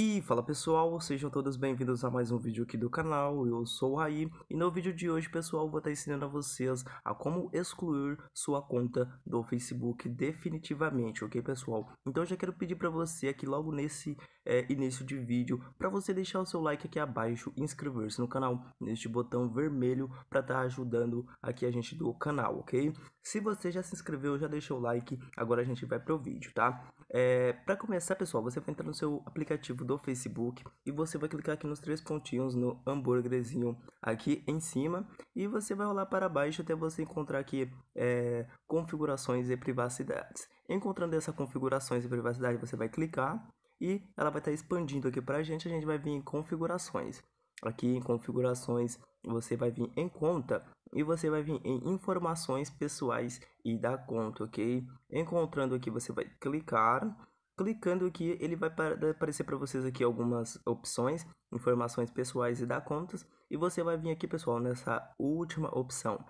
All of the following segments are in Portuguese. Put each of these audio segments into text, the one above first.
E fala pessoal, sejam todos bem-vindos a mais um vídeo aqui do canal, eu sou o Raí e no vídeo de hoje pessoal vou estar ensinando a vocês a como excluir sua conta do Facebook definitivamente, ok pessoal? Então já quero pedir para você aqui logo nesse é, início de vídeo, para você deixar o seu like aqui abaixo e inscrever-se no canal, neste botão vermelho para estar tá ajudando aqui a gente do canal, ok? Se você já se inscreveu, já deixou o like, agora a gente vai pro vídeo, tá? É, para começar pessoal, você vai entrar no seu aplicativo do Facebook e você vai clicar aqui nos três pontinhos no hambúrguerzinho aqui em cima e você vai rolar para baixo até você encontrar aqui é, configurações e privacidades. Encontrando essa configurações e privacidade, você vai clicar e ela vai estar tá expandindo aqui para a gente. A gente vai vir em configurações. Aqui em configurações você vai vir em conta e você vai vir em informações pessoais e da conta, ok? Encontrando aqui você vai clicar Clicando aqui, ele vai aparecer para vocês aqui algumas opções, informações pessoais e da contas. E você vai vir aqui, pessoal, nessa última opção,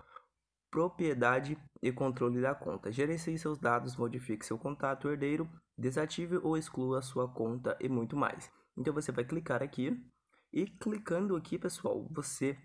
propriedade e controle da conta. Gerencie seus dados, modifique seu contato herdeiro, desative ou exclua a sua conta e muito mais. Então você vai clicar aqui e clicando aqui, pessoal, você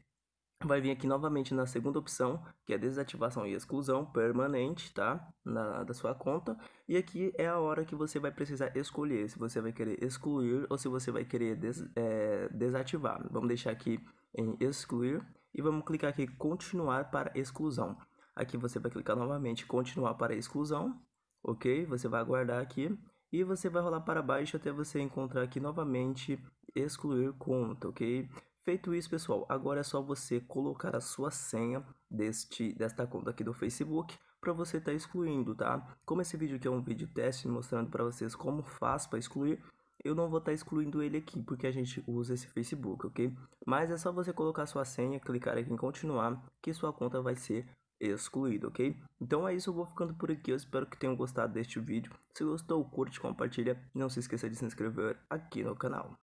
vai vir aqui novamente na segunda opção, que é desativação e exclusão permanente, tá? Na, da sua conta. E aqui é a hora que você vai precisar escolher se você vai querer excluir ou se você vai querer des, é, desativar. Vamos deixar aqui em excluir e vamos clicar aqui continuar para exclusão. Aqui você vai clicar novamente continuar para exclusão, ok? Você vai aguardar aqui e você vai rolar para baixo até você encontrar aqui novamente excluir conta, ok? Feito isso, pessoal, agora é só você colocar a sua senha deste, desta conta aqui do Facebook para você estar tá excluindo, tá? Como esse vídeo aqui é um vídeo teste mostrando para vocês como faz para excluir, eu não vou estar tá excluindo ele aqui porque a gente usa esse Facebook, ok? Mas é só você colocar sua senha, clicar aqui em continuar que sua conta vai ser excluída, ok? Então é isso, eu vou ficando por aqui, eu espero que tenham gostado deste vídeo. Se gostou, curte, compartilha, não se esqueça de se inscrever aqui no canal.